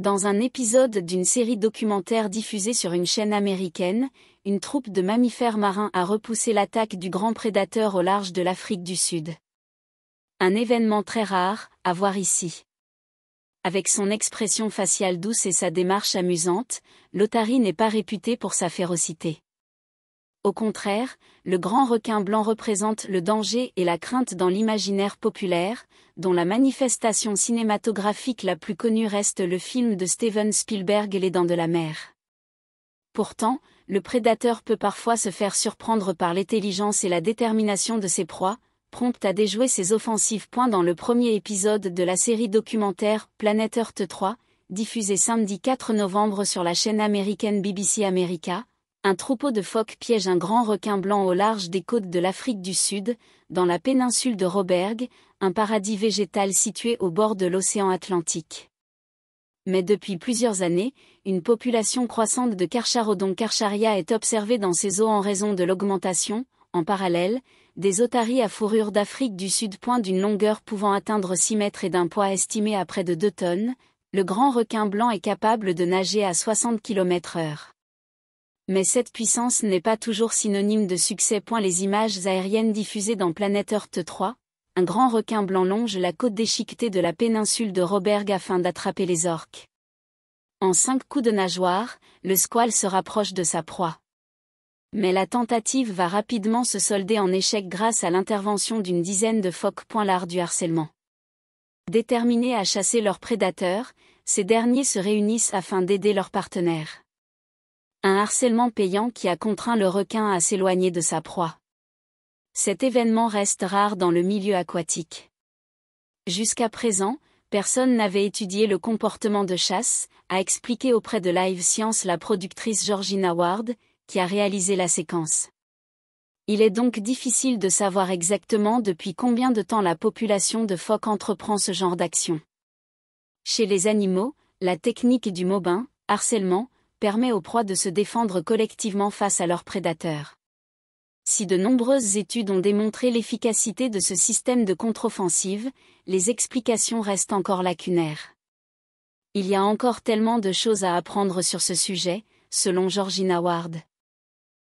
Dans un épisode d'une série documentaire diffusée sur une chaîne américaine, une troupe de mammifères marins a repoussé l'attaque du grand prédateur au large de l'Afrique du Sud. Un événement très rare, à voir ici. Avec son expression faciale douce et sa démarche amusante, l'Otari n'est pas réputée pour sa férocité. Au contraire, le grand requin blanc représente le danger et la crainte dans l'imaginaire populaire, dont la manifestation cinématographique la plus connue reste le film de Steven Spielberg Les Dents de la Mer. Pourtant, le prédateur peut parfois se faire surprendre par l'intelligence et la détermination de ses proies, prompte à déjouer ses offensives points dans le premier épisode de la série documentaire Planet Earth 3, diffusée samedi 4 novembre sur la chaîne américaine BBC America, un troupeau de phoques piège un grand requin blanc au large des côtes de l'Afrique du Sud, dans la péninsule de Roberg, un paradis végétal situé au bord de l'océan Atlantique. Mais depuis plusieurs années, une population croissante de Carcharodon carcharia est observée dans ces eaux en raison de l'augmentation, en parallèle, des otaries à fourrure d'Afrique du Sud point d'une longueur pouvant atteindre 6 mètres et d'un poids estimé à près de 2 tonnes, le grand requin blanc est capable de nager à 60 km/h mais cette puissance n'est pas toujours synonyme de succès. Les images aériennes diffusées dans Planète Earth 3, un grand requin blanc longe la côte déchiquetée de la péninsule de Roberg afin d'attraper les orques. En cinq coups de nageoire, le squale se rapproche de sa proie. Mais la tentative va rapidement se solder en échec grâce à l'intervention d'une dizaine de phoques. L'art du harcèlement. Déterminés à chasser leurs prédateurs, ces derniers se réunissent afin d'aider leurs partenaires. Un harcèlement payant qui a contraint le requin à s'éloigner de sa proie. Cet événement reste rare dans le milieu aquatique. Jusqu'à présent, personne n'avait étudié le comportement de chasse, a expliqué auprès de Live Science la productrice Georgina Ward, qui a réalisé la séquence. Il est donc difficile de savoir exactement depuis combien de temps la population de phoques entreprend ce genre d'action. Chez les animaux, la technique du mobin, harcèlement, permet aux proies de se défendre collectivement face à leurs prédateurs. Si de nombreuses études ont démontré l'efficacité de ce système de contre-offensive, les explications restent encore lacunaires. Il y a encore tellement de choses à apprendre sur ce sujet, selon Georgina Ward.